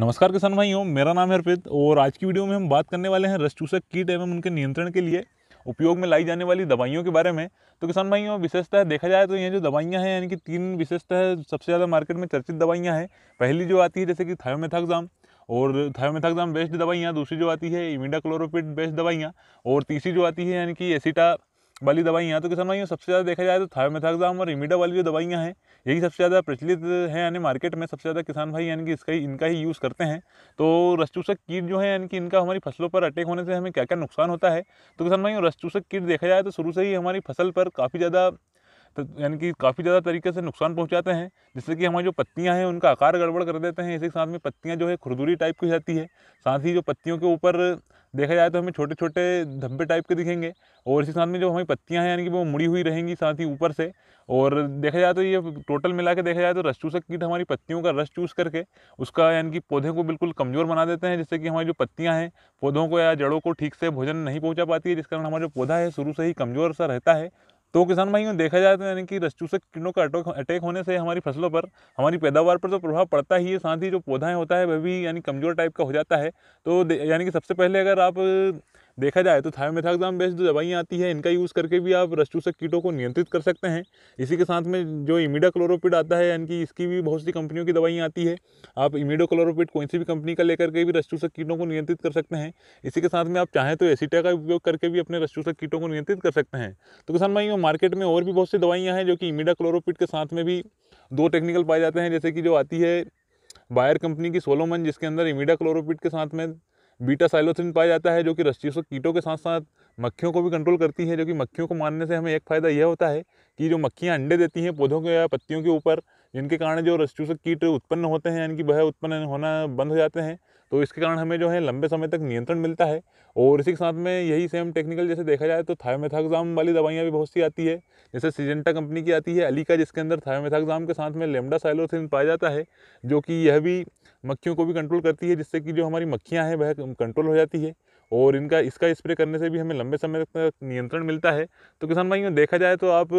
नमस्कार किसान भाइयों मेरा नाम है अर्पित और आज की वीडियो में हम बात करने वाले हैं रसचूसक कीट एवं उनके नियंत्रण के लिए उपयोग में लाई जाने वाली दवाइयों के बारे में तो किसान भाइयों विशेषतः देखा जाए तो ये जो दवाइयाँ हैं यानी कि तीन विशेषतः सबसे ज़्यादा मार्केट में चर्चित दवाइयाँ हैं पहली जो आती है जैसे कि थायोमेथाग्जाम और थायोमेथाक्जाम बेस्ड दवाइयाँ दूसरी जो आती है इमिडा क्लोरोपिड बेस्ड दवाइयाँ और तीसरी जो आती है यानी कि एसिटा वाली दवाइयाँ तो किसान भाइयों सबसे ज़्यादा देखा जाए तो थायमेथाग्जाम और रिमिडा वाली जो दवाइयाँ हैं यही सबसे ज़्यादा प्रचलित हैं यानी मार्केट में सबसे ज़्यादा किसान भाई यानी कि इसका ही इनका ही यूज़ करते हैं तो रसचूसक कीट जो है यानी कि इनका हमारी फसलों पर अटैक होने से हमें क्या क्या नुकसान होता है तो किसान भाइयों रसचूसक कीट देखा जाए तो शुरू से ही हमारी फसल पर काफ़ी ज़्यादा तो यानी कि काफ़ी ज़्यादा तरीके से नुकसान पहुंचाते हैं जिससे कि हमारी जो पत्तियां हैं उनका आकार गड़बड़ कर देते हैं इसी के साथ में पत्तियां जो है खुरदुरी टाइप की जाती है साथ ही जो पत्तियों के ऊपर देखा जाए तो हमें छोटे छोटे धब्बे टाइप के दिखेंगे और इसी साथ में जो हमारी पत्तियाँ हैं यानी कि वो मुड़ी हुई रहेंगी साथ ही ऊपर से और देखा जाए तो ये टोटल मिला के देखा जाए तो रस चूसक कीट हमारी पत्तियों का रस चूस करके उसका यानी कि पौधे को बिल्कुल कमज़ोर बना देते हैं जिससे कि हमारी जो पत्तियाँ हैं पौधों को या जड़ों को ठीक से भोजन नहीं पहुँचा पाती है जिस कारण हमारा जो पौधा है शुरू से ही कमज़ोर सा रहता है तो किसान भाइयों देखा जाए तो यानी कि रसचूसक से कीड़ों का अटैक होने से हमारी फसलों पर हमारी पैदावार पर तो प्रभाव पड़ता ही है साथ ही जो पौधा होता है वह भी यानी कमज़ोर टाइप का हो जाता है तो यानी कि सबसे पहले अगर आप देखा जाए तो थायोमेथाक्साम बेस्ड जो दवाइयाँ आती हैं इनका यूज़ करके भी आप रस्टूसक कीटों को नियंत्रित कर सकते हैं इसी के साथ में जो इमिडा क्लोरोपिड आता है यानी कि इसकी भी बहुत सी कंपनियों की दवाइयाँ आती है आप इमिडो क्लोरोपिड कोई सी भी कंपनी का लेकर के भी रस्टूसक कीटों को नियंत्रित कर सकते हैं इसी के साथ में आप चाहें तो एसीटा का उपयोग करके भी अपने रसचूसक कीटों को नियंत्रित कर सकते हैं तो किसान भाई मार्केट में और भी बहुत सी दवाइयाँ हैं जो कि इमिडा क्लोरोपिड के साथ में भी दो टेक्निकल पाए जाते हैं जैसे कि जो आती है बायर कंपनी की सोलोमन जिसके अंदर इमिडा क्लोरोपिड के साथ में बीटा साइलोथिन पाया जाता है जो कि रस्टियों कीटों के साथ साथ मक्खियों को भी कंट्रोल करती है जो कि मक्खियों को मारने से हमें एक फ़ायदा यह होता है कि जो मक्खियाँ अंडे देती हैं पौधों के या पत्तियों के ऊपर जिनके कारण जो रस्टियों कीट उत्पन्न होते हैं यानी कि वह उत्पन्न होना बंद हो जाते हैं तो इसके कारण हमें जो है लंबे समय तक नियंत्रण मिलता है और इसी के साथ में यही सेम टेक्निकल जैसे देखा जाए तो थायोमेथाग्जाम वाली दवाइयाँ भी बहुत सी आती है जैसे सीजेंटा कंपनी की आती है अलीका जिसके अंदर थायोमेथाग्जाम के साथ में लेमडा साइलोथिन पाया जाता है जो कि यह भी मक्खियों को भी कंट्रोल करती है जिससे कि जो हमारी मक्खियाँ हैं वह कंट्रोल हो जाती है और इनका इसका स्प्रे करने से भी हमें लंबे समय तक नियंत्रण मिलता है तो किसान भाइयों देखा जाए तो आप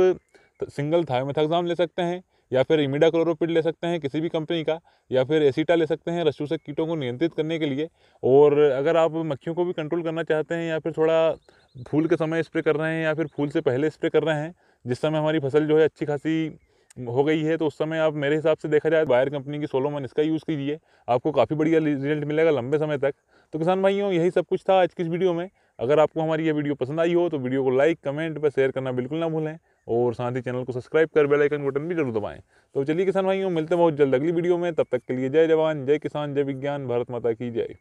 सिंगल थायोमेथाग्जाम ले सकते हैं या फिर इमिडा क्लोरोपिड ले सकते हैं किसी भी कंपनी का या फिर एसीटा ले सकते हैं रसूसक कीटों को नियंत्रित करने के लिए और अगर आप मक्खियों को भी कंट्रोल करना चाहते हैं या फिर थोड़ा फूल के समय स्प्रे कर रहे हैं या फिर फूल से पहले स्प्रे कर रहे हैं जिस समय हमारी फसल जो है अच्छी खासी हो गई है तो उस समय आप मेरे हिसाब से देखा जाए बायर कंपनी की सोलोमन इसका यूज़ कीजिए आपको काफ़ी बढ़िया रिजल्ट मिलेगा लंबे समय तक तो किसान भाइयों यही सब कुछ था आज की इस वीडियो में अगर आपको हमारी ये वीडियो पसंद आई हो तो वीडियो को लाइक कमेंट पर शेयर करना बिल्कुल ना भूलें और साथ ही चैनल को सब्सक्राइब कर बेल आइकन बटन भी जरूर दबाएं तो चलिए किसान भाइयों मिलते हैं बहुत जल्द अगली वीडियो में तब तक के लिए जय जवान जय किसान जय विज्ञान भारत माता की जय